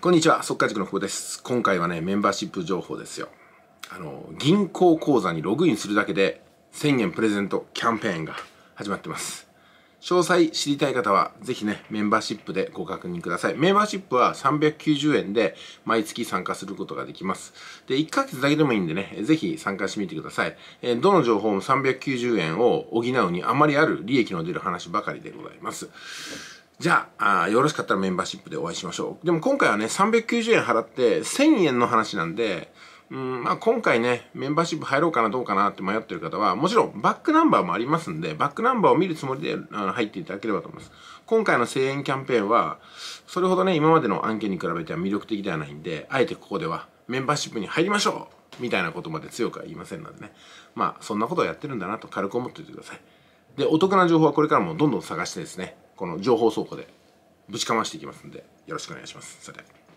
こんにちは、速稼塾の久保です。今回はね、メンバーシップ情報ですよ。あの、銀行口座にログインするだけで、1000円プレゼントキャンペーンが始まってます。詳細知りたい方は、ぜひね、メンバーシップでご確認ください。メンバーシップは390円で、毎月参加することができます。で、1ヶ月だけでもいいんでね、ぜひ参加してみてください。えどの情報も390円を補うにあまりある利益の出る話ばかりでございます。じゃああ、よろしかったらメンバーシップでお会いしましょう。でも今回はね、390円払って1000円の話なんで、うんまあ、今回ね、メンバーシップ入ろうかなどうかなって迷ってる方は、もちろんバックナンバーもありますんで、バックナンバーを見るつもりで入っていただければと思います。今回の1000円キャンペーンは、それほどね、今までの案件に比べては魅力的ではないんで、あえてここではメンバーシップに入りましょうみたいなことまで強くは言いませんのでね。まあ、そんなことをやってるんだなと軽く思っておいてください。で、お得な情報はこれからもどんどん探してですね、この情報倉庫でぶちかましていきますんでよろしくお願いします。それで